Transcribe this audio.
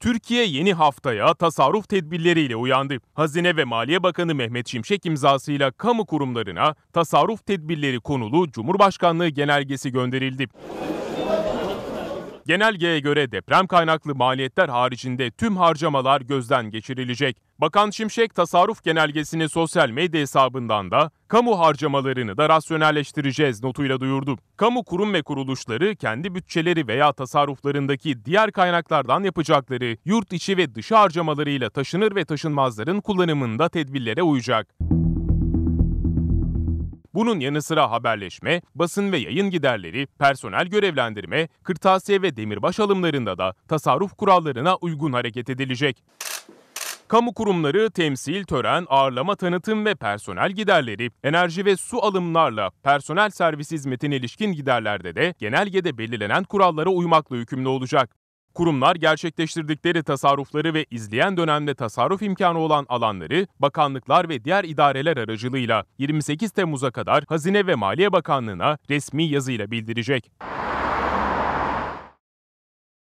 Türkiye yeni haftaya tasarruf tedbirleriyle uyandı. Hazine ve Maliye Bakanı Mehmet Şimşek imzasıyla kamu kurumlarına tasarruf tedbirleri konulu Cumhurbaşkanlığı genelgesi gönderildi. Genelgeye göre deprem kaynaklı maliyetler haricinde tüm harcamalar gözden geçirilecek. Bakan Şimşek tasarruf genelgesini sosyal medya hesabından da kamu harcamalarını da rasyonelleştireceğiz notuyla duyurdu. Kamu kurum ve kuruluşları kendi bütçeleri veya tasarruflarındaki diğer kaynaklardan yapacakları yurt içi ve dışı harcamalarıyla taşınır ve taşınmazların kullanımında tedbirlere uyacak. Bunun yanı sıra haberleşme, basın ve yayın giderleri, personel görevlendirme, kırtasiye ve demirbaş alımlarında da tasarruf kurallarına uygun hareket edilecek. Kamu kurumları temsil, tören, ağırlama, tanıtım ve personel giderleri, enerji ve su alımlarla personel servis hizmetine ilişkin giderlerde de genelgede belirlenen kurallara uymakla yükümlü olacak. Kurumlar gerçekleştirdikleri tasarrufları ve izleyen dönemde tasarruf imkanı olan alanları bakanlıklar ve diğer idareler aracılığıyla 28 Temmuz'a kadar Hazine ve Maliye Bakanlığı'na resmi yazıyla bildirecek.